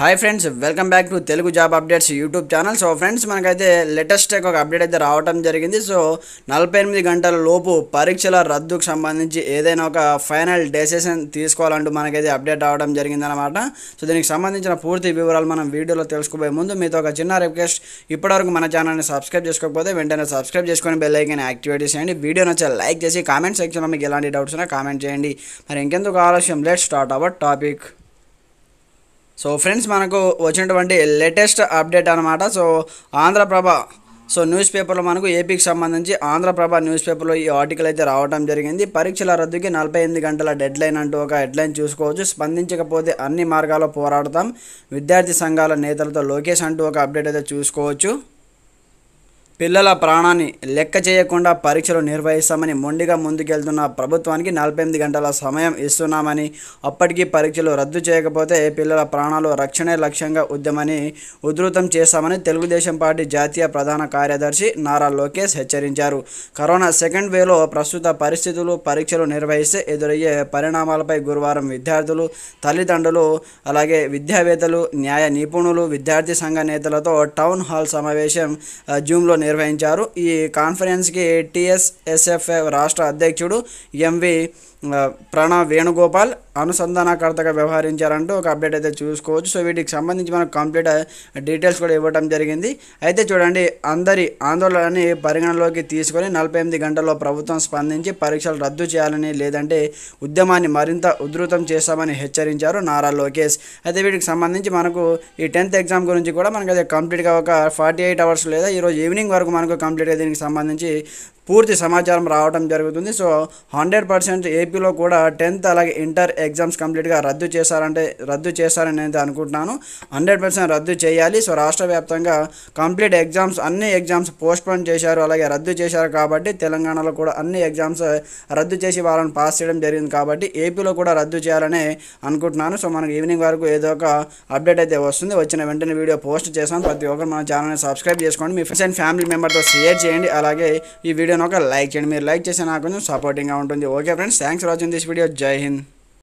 hi friends welcome back to Telugu job updates YouTube channel so friends మనకైతే latest ఒక update అయితే రావడం జరిగింది సో నలభై ఎనిమిది గంటల లోపు పరీక్షల రద్దుకు సంబంధించి ఏదైనా ఒక ఫైనల్ డెసిషన్ తీసుకోవాలంటూ మనకైతే అప్డేట్ రావడం జరిగిందనమాట సో దీనికి సంబంధించిన పూర్తి వివరాలు మనం వీడియోలో తెలుసుకోబోయే ముందు మీతో ఒక చిన్న రిక్వెస్ట్ ఇప్పటివరకు మన ఛానల్ని సబ్స్క్రైబ్ చేసుకోకపోతే వెంటనే సబ్స్క్రైబ్ చేసుకొని బెల్ ఐకన్ యాక్టివేట్ చేయండి వీడియో నచ్చే లైక్ చేసి కామెంట్ సెక్షన్లో మీకు ఎలాంటి డౌట్స్ ఉన్నా కామెంట్ చేయండి మరి ఇంకెందుకు ఆలస్యం let start our topic so friends మనకు వచ్చినటువంటి లేటెస్ట్ అప్డేట్ అనమాట సో ఆంధ్రప్రభ సో న్యూస్ పేపర్లో మనకు ఏపీకి సంబంధించి ఆంధ్రప్రభ న్యూస్ పేపర్లో ఈ ఆర్టికల్ అయితే రావడం జరిగింది పరీక్షల రద్దుకి నలభై ఎనిమిది గంటల డెడ్లైన్ అంటూ ఒక హెడ్లైన్ చూసుకోవచ్చు స్పందించకపోతే అన్ని మార్గాల్లో పోరాడతాం విద్యార్థి సంఘాల నేతలతో లోకేష్ అంటూ ఒక అప్డేట్ అయితే చూసుకోవచ్చు పిల్లల ప్రాణాన్ని లెక్క చేయకుండా పరీక్షలు నిర్వహిస్తామని మొండిగా ముందుకెళ్తున్న ప్రభుత్వానికి నలభై ఎనిమిది గంటల సమయం ఇస్తున్నామని అప్పటికీ పరీక్షలు రద్దు చేయకపోతే పిల్లల ప్రాణాలు రక్షణే లక్ష్యంగా ఉద్యమని ఉధృతం చేస్తామని తెలుగుదేశం పార్టీ జాతీయ ప్రధాన కార్యదర్శి నారా లోకేష్ హెచ్చరించారు కరోనా సెకండ్ వేలో ప్రస్తుత పరిస్థితులు పరీక్షలు నిర్వహిస్తే ఎదురయ్యే పరిణామాలపై గురువారం విద్యార్థులు తల్లిదండ్రులు అలాగే విద్యావేత్తలు న్యాయ నిపుణులు విద్యార్థి సంఘ నేతలతో టౌన్ హాల్ సమావేశం జూమ్లో నిర్వహించారు ఈ కాన్ఫరెన్స్కి టీఎస్ఎస్ఎఫ్ రాష్ట్ర అధ్యక్షుడు ఎంవి ప్రణవ్ వేణుగోపాల్ అనుసంధానకర్తగా వ్యవహరించారంటూ ఒక అప్డేట్ అయితే చూసుకోవచ్చు సో వీటికి సంబంధించి మనకు కంప్లీట్ డీటెయిల్స్ కూడా ఇవ్వడం జరిగింది అయితే చూడండి అందరి ఆందోళనని పరిగణలోకి తీసుకొని నలభై ఎనిమిది గంటల్లో ప్రభుత్వం స్పందించి పరీక్షలు రద్దు చేయాలని లేదంటే ఉద్యమాన్ని మరింత ఉధృతం చేస్తామని హెచ్చరించారు నారా లోకేష్ అయితే వీటికి సంబంధించి మనకు ఈ టెన్త్ ఎగ్జామ్ గురించి కూడా మనకైతే కంప్లీట్గా ఒక ఫార్టీ ఎయిట్ అవర్స్ లేదా ఈరోజు ఈవినింగ్ వరకు వరకు మనకు కంప్లీట్గా దీనికి సంబంధించి పూర్తి సమాచారం రావడం జరుగుతుంది సో హండ్రెడ్ పర్సెంట్ ఏపీలో కూడా టెన్త్ అలాగే ఇంటర్ ఎగ్జామ్స్ కంప్లీట్గా రద్దు చేశారంటే రద్దు చేశారని నేను అనుకుంటున్నాను హండ్రెడ్ పర్సెంట్ రద్దు చేయాలి సో రాష్ట్ర వ్యాప్తంగా కంప్లీట్ ఎగ్జామ్స్ అన్ని ఎగ్జామ్స్ పోస్ట్పోన్ చేశారు అలాగే రద్దు చేశారు కాబట్టి తెలంగాణలో కూడా అన్ని ఎగ్జామ్స్ రద్దు చేసి వాళ్ళని పాస్ చేయడం జరిగింది కాబట్టి ఏపీలో కూడా రద్దు చేయాలని అనుకుంటున్నాను సో మనకు ఈవినింగ్ వరకు ఏదో ఒక అప్డేట్ అయితే వస్తుంది వచ్చిన వెంటనే వీడియో పోస్ట్ చేశాను ప్రతి ఒక్కరు మన ఛానల్ని సబ్స్క్రైబ్ చేసుకోండి మీ ఫ్రెండ్స్ అండ్ ఫ్యామిలీ మెంబర్తో షేర్ చేయండి అలాగే ఈ వీడియో ఒక లైక్ చేయండి మీరు లైక్ చేస్తే నాకు కొంచెం సపోర్టింగ్గా ఉంటుంది okay friends thanks for watching this video జై హింద్